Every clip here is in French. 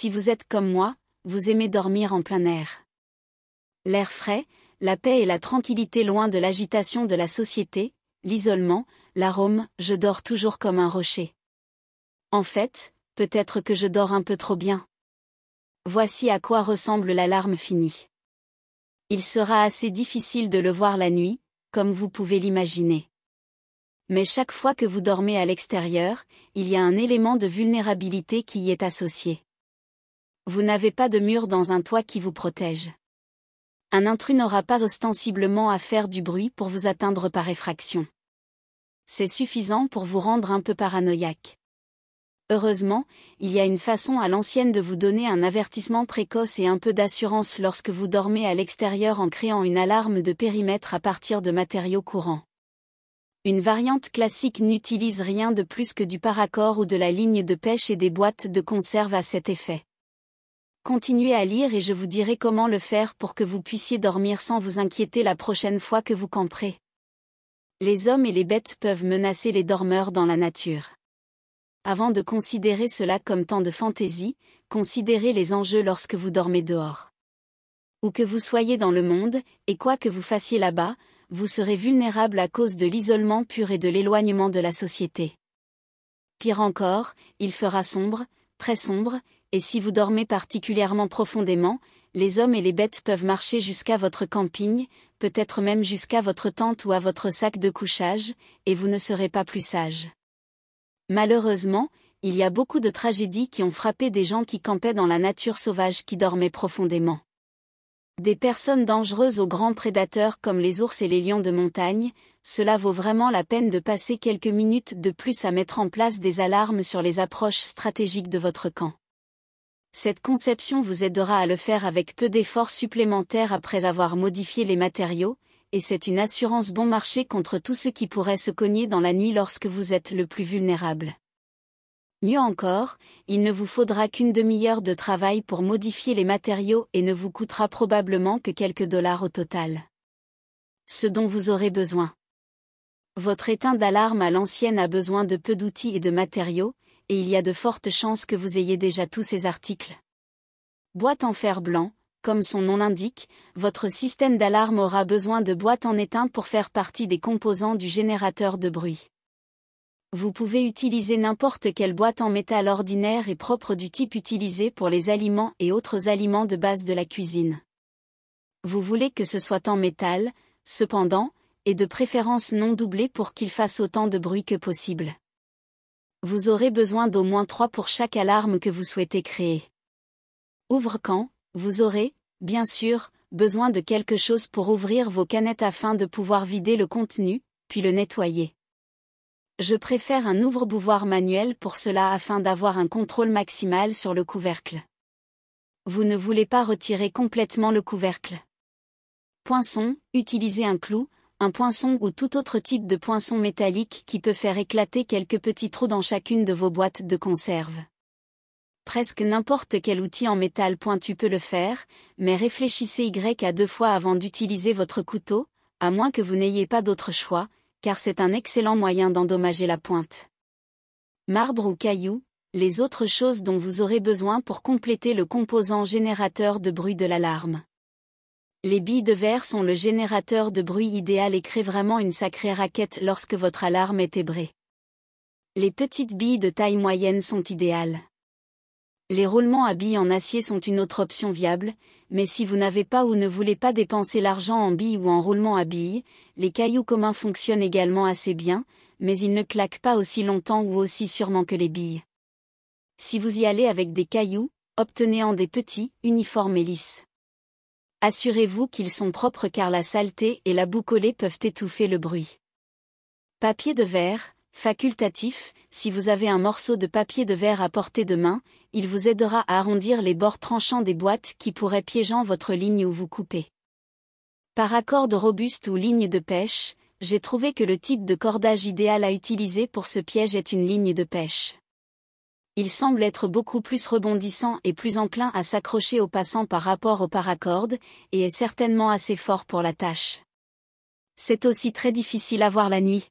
Si vous êtes comme moi, vous aimez dormir en plein air. L'air frais, la paix et la tranquillité loin de l'agitation de la société, l'isolement, l'arôme, je dors toujours comme un rocher. En fait, peut-être que je dors un peu trop bien. Voici à quoi ressemble l'alarme finie. Il sera assez difficile de le voir la nuit, comme vous pouvez l'imaginer. Mais chaque fois que vous dormez à l'extérieur, il y a un élément de vulnérabilité qui y est associé vous n'avez pas de mur dans un toit qui vous protège. Un intrus n'aura pas ostensiblement à faire du bruit pour vous atteindre par effraction. C'est suffisant pour vous rendre un peu paranoïaque. Heureusement, il y a une façon à l'ancienne de vous donner un avertissement précoce et un peu d'assurance lorsque vous dormez à l'extérieur en créant une alarme de périmètre à partir de matériaux courants. Une variante classique n'utilise rien de plus que du paracord ou de la ligne de pêche et des boîtes de conserve à cet effet. Continuez à lire et je vous dirai comment le faire pour que vous puissiez dormir sans vous inquiéter la prochaine fois que vous camperez. Les hommes et les bêtes peuvent menacer les dormeurs dans la nature. Avant de considérer cela comme tant de fantaisie, considérez les enjeux lorsque vous dormez dehors. Où que vous soyez dans le monde, et quoi que vous fassiez là-bas, vous serez vulnérable à cause de l'isolement pur et de l'éloignement de la société. Pire encore, il fera sombre, très sombre, et si vous dormez particulièrement profondément, les hommes et les bêtes peuvent marcher jusqu'à votre camping, peut-être même jusqu'à votre tente ou à votre sac de couchage, et vous ne serez pas plus sage. Malheureusement, il y a beaucoup de tragédies qui ont frappé des gens qui campaient dans la nature sauvage qui dormaient profondément. Des personnes dangereuses aux grands prédateurs comme les ours et les lions de montagne, cela vaut vraiment la peine de passer quelques minutes de plus à mettre en place des alarmes sur les approches stratégiques de votre camp. Cette conception vous aidera à le faire avec peu d'efforts supplémentaires après avoir modifié les matériaux, et c'est une assurance bon marché contre tout ce qui pourrait se cogner dans la nuit lorsque vous êtes le plus vulnérable. Mieux encore, il ne vous faudra qu'une demi-heure de travail pour modifier les matériaux et ne vous coûtera probablement que quelques dollars au total. Ce dont vous aurez besoin. Votre éteint d'alarme à l'ancienne a besoin de peu d'outils et de matériaux, et il y a de fortes chances que vous ayez déjà tous ces articles. Boîte en fer blanc, comme son nom l'indique, votre système d'alarme aura besoin de boîtes en étain pour faire partie des composants du générateur de bruit. Vous pouvez utiliser n'importe quelle boîte en métal ordinaire et propre du type utilisé pour les aliments et autres aliments de base de la cuisine. Vous voulez que ce soit en métal, cependant, et de préférence non doublé pour qu'il fasse autant de bruit que possible vous aurez besoin d'au moins 3 pour chaque alarme que vous souhaitez créer. Ouvre quand, vous aurez, bien sûr, besoin de quelque chose pour ouvrir vos canettes afin de pouvoir vider le contenu, puis le nettoyer. Je préfère un ouvre-bouvoir manuel pour cela afin d'avoir un contrôle maximal sur le couvercle. Vous ne voulez pas retirer complètement le couvercle. Poinçon, utilisez un clou, un poinçon ou tout autre type de poinçon métallique qui peut faire éclater quelques petits trous dans chacune de vos boîtes de conserve. Presque n'importe quel outil en métal pointu peut le faire, mais réfléchissez Y à deux fois avant d'utiliser votre couteau, à moins que vous n'ayez pas d'autre choix, car c'est un excellent moyen d'endommager la pointe. Marbre ou caillou, les autres choses dont vous aurez besoin pour compléter le composant générateur de bruit de l'alarme. Les billes de verre sont le générateur de bruit idéal et créent vraiment une sacrée raquette lorsque votre alarme est ébrée. Les petites billes de taille moyenne sont idéales. Les roulements à billes en acier sont une autre option viable, mais si vous n'avez pas ou ne voulez pas dépenser l'argent en billes ou en roulements à billes, les cailloux communs fonctionnent également assez bien, mais ils ne claquent pas aussi longtemps ou aussi sûrement que les billes. Si vous y allez avec des cailloux, obtenez en des petits, uniformes et lisses. Assurez-vous qu'ils sont propres car la saleté et la boue collée peuvent étouffer le bruit. Papier de verre, facultatif, si vous avez un morceau de papier de verre à portée de main, il vous aidera à arrondir les bords tranchants des boîtes qui pourraient piégeant votre ligne ou vous couper. Par accord robuste ou ligne de pêche, j'ai trouvé que le type de cordage idéal à utiliser pour ce piège est une ligne de pêche il semble être beaucoup plus rebondissant et plus enclin à s'accrocher aux passants par rapport au paracordes, et est certainement assez fort pour la tâche. C'est aussi très difficile à voir la nuit.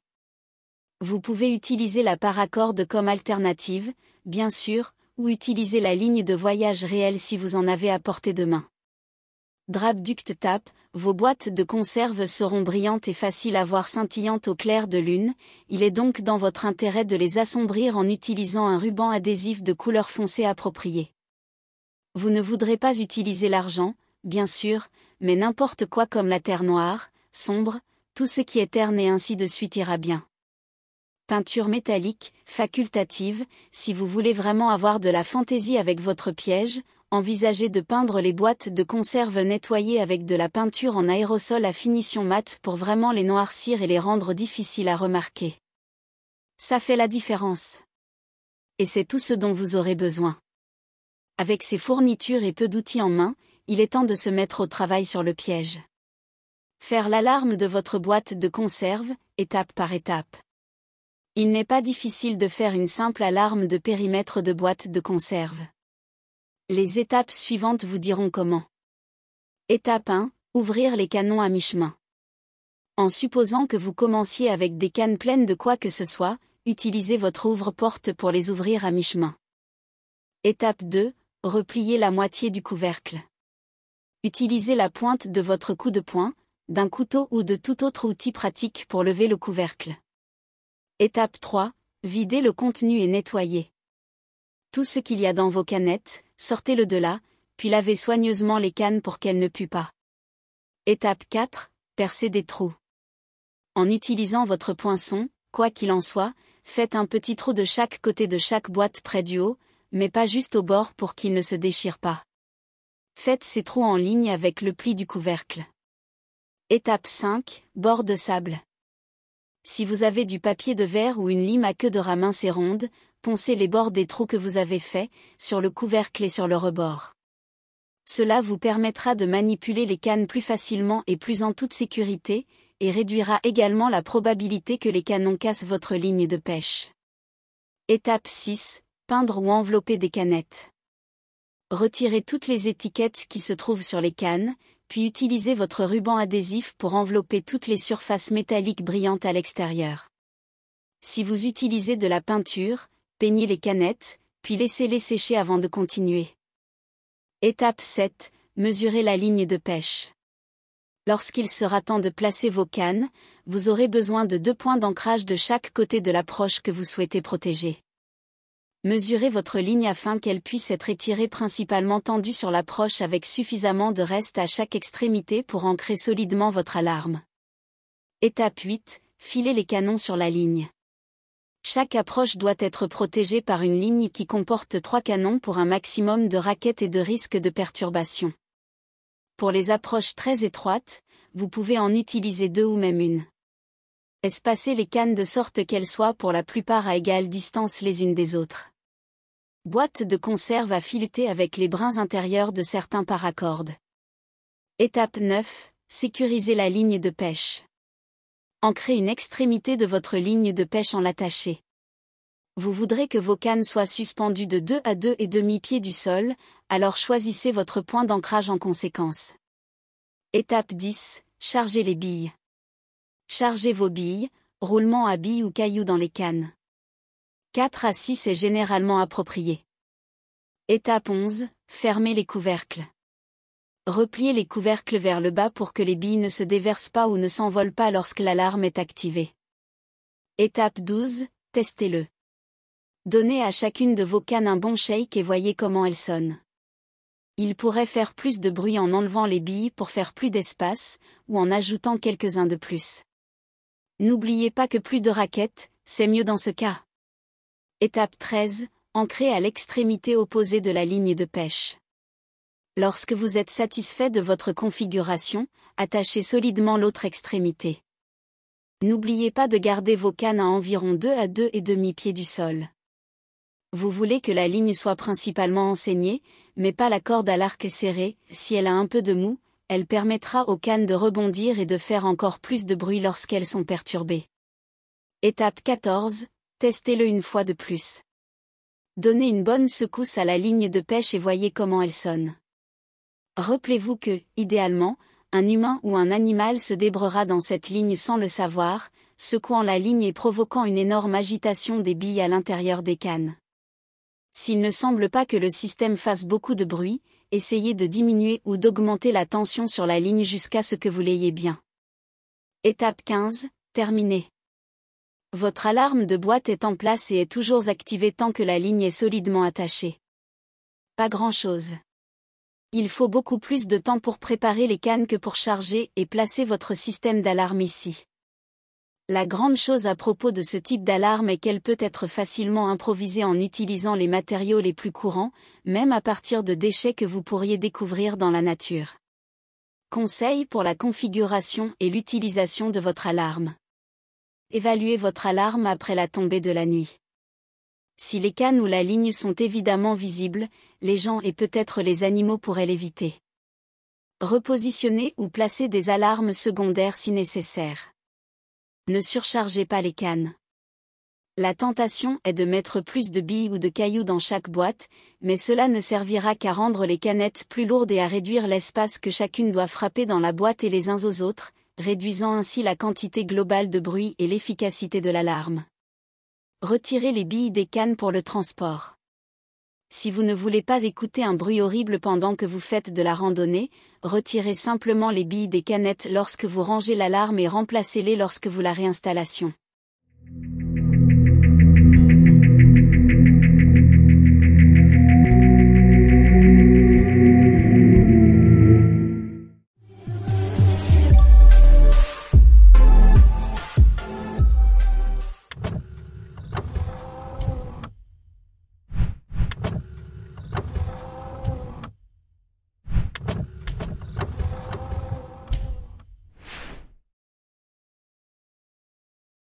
Vous pouvez utiliser la paracorde comme alternative, bien sûr, ou utiliser la ligne de voyage réelle si vous en avez à portée de main duct tape, vos boîtes de conserve seront brillantes et faciles à voir scintillantes au clair de lune, il est donc dans votre intérêt de les assombrir en utilisant un ruban adhésif de couleur foncée appropriée. Vous ne voudrez pas utiliser l'argent, bien sûr, mais n'importe quoi comme la terre noire, sombre, tout ce qui est terne et ainsi de suite ira bien. Peinture métallique, facultative, si vous voulez vraiment avoir de la fantaisie avec votre piège, envisager de peindre les boîtes de conserve nettoyées avec de la peinture en aérosol à finition mate pour vraiment les noircir et les rendre difficiles à remarquer. Ça fait la différence. Et c'est tout ce dont vous aurez besoin. Avec ces fournitures et peu d'outils en main, il est temps de se mettre au travail sur le piège. Faire l'alarme de votre boîte de conserve, étape par étape. Il n'est pas difficile de faire une simple alarme de périmètre de boîte de conserve. Les étapes suivantes vous diront comment. Étape 1. Ouvrir les canons à mi-chemin. En supposant que vous commenciez avec des cannes pleines de quoi que ce soit, utilisez votre ouvre-porte pour les ouvrir à mi-chemin. Étape 2. Replier la moitié du couvercle. Utilisez la pointe de votre coup de poing, d'un couteau ou de tout autre outil pratique pour lever le couvercle. Étape 3. Vider le contenu et nettoyer. Tout ce qu'il y a dans vos canettes, sortez-le de là, puis lavez soigneusement les cannes pour qu'elles ne puent pas. Étape 4. Percez des trous. En utilisant votre poinçon, quoi qu'il en soit, faites un petit trou de chaque côté de chaque boîte près du haut, mais pas juste au bord pour qu'il ne se déchire pas. Faites ces trous en ligne avec le pli du couvercle. Étape 5. Bord de sable. Si vous avez du papier de verre ou une lime à queue de rat mince ronde, poncez les bords des trous que vous avez faits, sur le couvercle et sur le rebord. Cela vous permettra de manipuler les cannes plus facilement et plus en toute sécurité, et réduira également la probabilité que les canons cassent votre ligne de pêche. Étape 6. Peindre ou envelopper des canettes. Retirez toutes les étiquettes qui se trouvent sur les cannes, puis utilisez votre ruban adhésif pour envelopper toutes les surfaces métalliques brillantes à l'extérieur. Si vous utilisez de la peinture, peignez les canettes, puis laissez-les sécher avant de continuer. Étape 7. Mesurez la ligne de pêche. Lorsqu'il sera temps de placer vos cannes, vous aurez besoin de deux points d'ancrage de chaque côté de l'approche que vous souhaitez protéger. Mesurez votre ligne afin qu'elle puisse être étirée principalement tendue sur l'approche avec suffisamment de reste à chaque extrémité pour ancrer solidement votre alarme. Étape 8. Filez les canons sur la ligne. Chaque approche doit être protégée par une ligne qui comporte trois canons pour un maximum de raquettes et de risques de perturbation. Pour les approches très étroites, vous pouvez en utiliser deux ou même une. Espacer les cannes de sorte qu'elles soient pour la plupart à égale distance les unes des autres. Boîte de conserve à fileter avec les brins intérieurs de certains paracordes. Étape 9. Sécuriser la ligne de pêche. Ancrez une extrémité de votre ligne de pêche en l'attaché. Vous voudrez que vos cannes soient suspendues de 2 à 2 et demi pieds du sol, alors choisissez votre point d'ancrage en conséquence. Étape 10. Chargez les billes. Chargez vos billes, roulement à billes ou cailloux dans les cannes. 4 à 6 est généralement approprié. Étape 11. Fermez les couvercles repliez les couvercles vers le bas pour que les billes ne se déversent pas ou ne s'envolent pas lorsque l'alarme est activée. Étape 12, testez-le. Donnez à chacune de vos cannes un bon shake et voyez comment elles sonnent. Il pourrait faire plus de bruit en enlevant les billes pour faire plus d'espace, ou en ajoutant quelques-uns de plus. N'oubliez pas que plus de raquettes, c'est mieux dans ce cas. Étape 13, Ancrez à l'extrémité opposée de la ligne de pêche. Lorsque vous êtes satisfait de votre configuration, attachez solidement l'autre extrémité. N'oubliez pas de garder vos cannes à environ 2 à 2 et demi pieds du sol. Vous voulez que la ligne soit principalement enseignée, mais pas la corde à l'arc serrée, si elle a un peu de mou, elle permettra aux cannes de rebondir et de faire encore plus de bruit lorsqu'elles sont perturbées. Étape 14, testez-le une fois de plus. Donnez une bonne secousse à la ligne de pêche et voyez comment elle sonne. Rappelez-vous que, idéalement, un humain ou un animal se débrera dans cette ligne sans le savoir, secouant la ligne et provoquant une énorme agitation des billes à l'intérieur des cannes. S'il ne semble pas que le système fasse beaucoup de bruit, essayez de diminuer ou d'augmenter la tension sur la ligne jusqu'à ce que vous l'ayez bien. Étape 15. Terminée. Votre alarme de boîte est en place et est toujours activée tant que la ligne est solidement attachée. Pas grand-chose. Il faut beaucoup plus de temps pour préparer les cannes que pour charger et placer votre système d'alarme ici. La grande chose à propos de ce type d'alarme est qu'elle peut être facilement improvisée en utilisant les matériaux les plus courants, même à partir de déchets que vous pourriez découvrir dans la nature. Conseil pour la configuration et l'utilisation de votre alarme. Évaluez votre alarme après la tombée de la nuit. Si les cannes ou la ligne sont évidemment visibles, les gens et peut-être les animaux pourraient l'éviter. Repositionner ou placer des alarmes secondaires si nécessaire. Ne surchargez pas les cannes. La tentation est de mettre plus de billes ou de cailloux dans chaque boîte, mais cela ne servira qu'à rendre les canettes plus lourdes et à réduire l'espace que chacune doit frapper dans la boîte et les uns aux autres, réduisant ainsi la quantité globale de bruit et l'efficacité de l'alarme. Retirez les billes des cannes pour le transport. Si vous ne voulez pas écouter un bruit horrible pendant que vous faites de la randonnée, retirez simplement les billes des canettes lorsque vous rangez l'alarme et remplacez-les lorsque vous la réinstallation.